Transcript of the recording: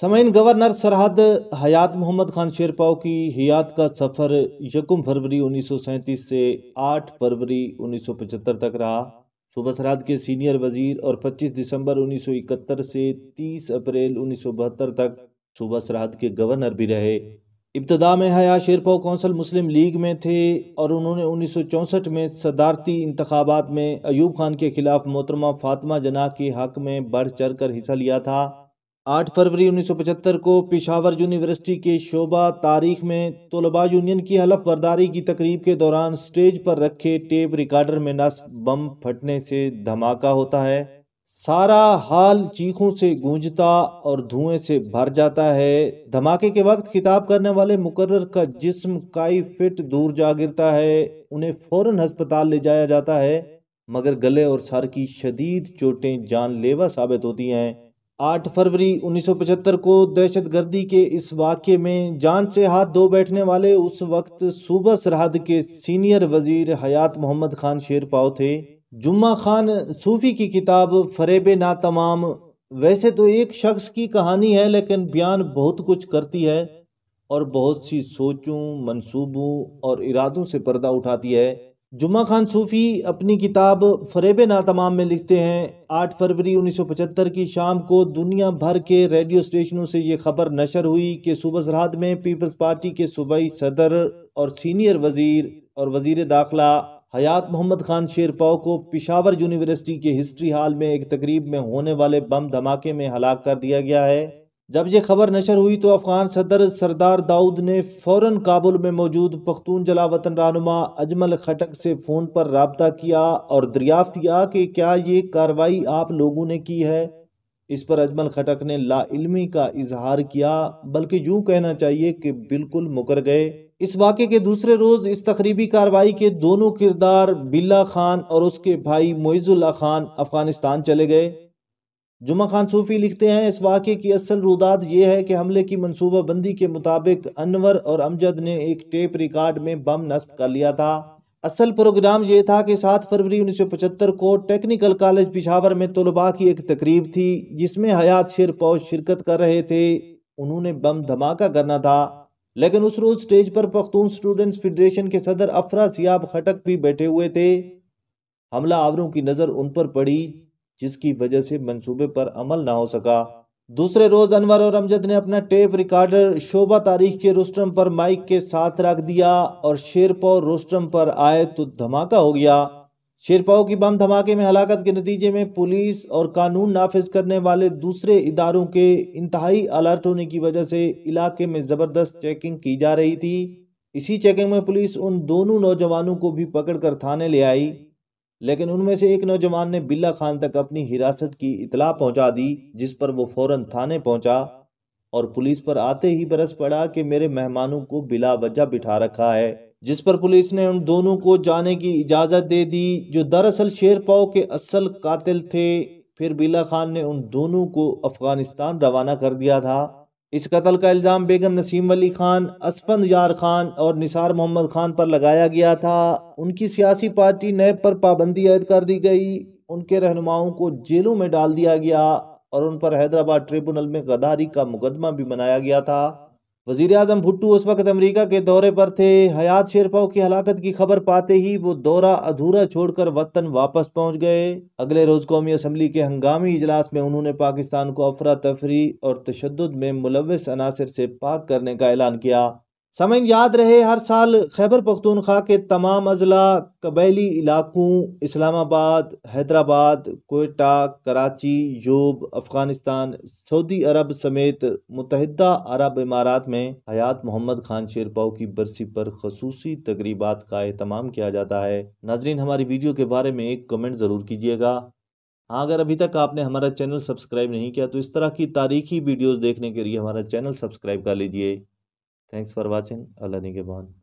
समयन governor सरहद हयात मोहम्मद खान शेरपाव की हयात का सफ़र यकम फरवरी उन्नीस से 8 फरवरी 1975 तक रहा सुबह सरहद के सीनियर वजीर और 25 दिसंबर 1971 से 30 अप्रैल बहत्तर तक सुबह सरहद के गवर्नर भी रहे इब्तदा में हया शेरपाव कौंसल मुस्लिम लीग में थे और उन्होंने उन्नीस में सदारती इंतबात में अयूब खान के खिलाफ मोहतरमा फातमा जना के हक में बढ़ चढ़ कर हिस्सा लिया था आठ फरवरी 1975 को पिशावर यूनिवर्सिटी के शोबा तारीख में तलबा यूनियन की हलफ बर्दारी की तकरीब के दौरान स्टेज पर रखे टेप रिकॉर्डर में नस बम फटने से धमाका होता है सारा हाल चीखों से गूंजता और धुएं से भर जाता है धमाके के वक्त खिताब करने वाले मुकर्र का जिस्म कई फिट दूर जा गिरता है उन्हें फौरन अस्पताल ले जाया जाता है मगर गले और सर की शदीद चोटें जानलेवा साबित होती हैं आठ फरवरी 1975 को दहशतगर्दी के इस वाक्य में जान से हाथ धो बैठने वाले उस वक्त सूबा सरहद के सीनियर वजीर हयात मोहम्मद खान पाओ थे जुम्मा खान सूफी की किताब फरेब ना तमाम वैसे तो एक शख्स की कहानी है लेकिन बयान बहुत कुछ करती है और बहुत सी सोचों मंसूबों और इरादों से पर्दा उठाती है जुमा खान सूफ़ी अपनी किताब फरेब ना तमाम में लिखते हैं आठ फरवरी 1975 की शाम को दुनिया भर के रेडियो स्टेशनों से ये खबर नशर हुई कि सुबह सरहद में पीपल्स पार्टी के सूबाई सदर और सीनियर वजीर और वजीर दाखिला हयात मोहम्मद खान शेरपाओ को पिशावर यूनिवर्सिटी के हिस्ट्री हॉल में एक तकरीब में होने वाले बम धमाके में हलाक कर दिया गया है जब ये खबर नशर हुई तो अफगान सदर सरदार दाऊद ने फौरन काबुल में मौजूद पख्तून जला वतन रानुमा अजमल खटक से फ़ोन पर रबता किया और दरियाफ्त किया कि क्या ये कार्रवाई आप लोगों ने की है इस पर अजमल खटक ने लाइलमी का इजहार किया बल्कि यूं कहना चाहिए कि बिल्कुल मुकर गए इस वाक़े के दूसरे रोज़ इस तकरीबी कार्रवाई के दोनों किरदार बिल्ला खान और उसके भाई मोइज़ुल्ला खान अफगानिस्तान चले गए जुमा खान सूफ़ी लिखते हैं इस वाक़े की असल रुदात यह है कि हमले की मनसूबा बंदी के मुताबिक अनवर और अमजद ने एक टेप रिकॉर्ड में बम नस्ब कर लिया था असल प्रोग्राम ये था कि सात फरवरी उन्नीस सौ पचहत्तर को टेक्निकल कॉलेज पिशावर में तलबा की एक तकरीब थी जिसमें हयात शेर पौज शिरकत कर रहे थे उन्होंने बम धमाका करना था लेकिन उस रोज़ स्टेज पर पख्तून स्टूडेंट्स फेडरेशन के सदर अफरा सियाब खटक भी बैठे हुए थे हमला आवरों की नज़र उन पर पड़ी जिसकी वजह से मंसूबे पर अमल ना हो सका दूसरे रोज अनवर और अमजद ने अपना टेप रिकॉर्डर शोभा तारीख के रोस्टम पर माइक के साथ रख दिया और शेरपाव रोस्टम पर आए तो धमाका हो गया शेरपाओ की बम धमाके में हलाकत के नतीजे में पुलिस और कानून नाफिज करने वाले दूसरे इदारों के इंतहाई अलर्ट होने की वजह से इलाके में ज़बरदस्त चेकिंग की जा रही थी इसी चेकिंग में पुलिस उन दोनों नौजवानों को भी पकड़कर थाने ले आई लेकिन उनमें से एक नौजवान ने बिल्ला खान तक अपनी हिरासत की इतला पहुंचा दी जिस पर वो फौरन थाने पहुंचा और पुलिस पर आते ही बरस पड़ा कि मेरे मेहमानों को बिला वजह बिठा रखा है जिस पर पुलिस ने उन दोनों को जाने की इजाज़त दे दी जो दरअसल शेरपाओ के असल कातिल थे फिर बिला खान ने उन दोनों को अफगानिस्तान रवाना कर दिया था इस कत्ल का इल्ज़ाम बेगम नसीम वली खान असफंद यार खान और निसार मोहम्मद खान पर लगाया गया था उनकी सियासी पार्टी नैब पर पाबंदी आयद कर दी गई उनके रहनुमाओं को जेलों में डाल दिया गया और उन पर हैदराबाद ट्रिब्यूनल में गदारी का मुकदमा भी बनाया गया था वजीर अजम भुट्टू उस वक्त अमरीका के दौरे पर थे हयात शेरपाओ की हलाकत की खबर पाते ही वो दौरा अधूरा छोड़कर वतन वापस पहुंच गए अगले रोज कौमी असम्बली के हंगामी इजलास में उन्होंने पाकिस्तान को अफरा तफरी और तशद में मुलविस अनासर से पाक करने का ऐलान किया समय याद रहे हर साल खैबर पख्तूनख्वा के तमाम अजला कबैली इलाकों इस्लामाबाद हैदराबाद कोयटा कराची यूब अफ़गानिस्तान सऊदी अरब समेत मुतहदा अरब इमारात में हयात मोहम्मद खान शेरपाओ की बरसी पर खसूसी तकरीबा का अहतमाम किया जाता है नाजरीन हमारी वीडियो के बारे में एक कमेंट ज़रूर कीजिएगा हाँ अगर अभी तक आपने हमारा चैनल सब्सक्राइब नहीं किया तो इस तरह की तारीखी वीडियोज़ देखने के लिए हमारा चैनल सब्सक्राइब कर लीजिए थैंक्स फॉर वॉचिंग अल्लाह निगेबान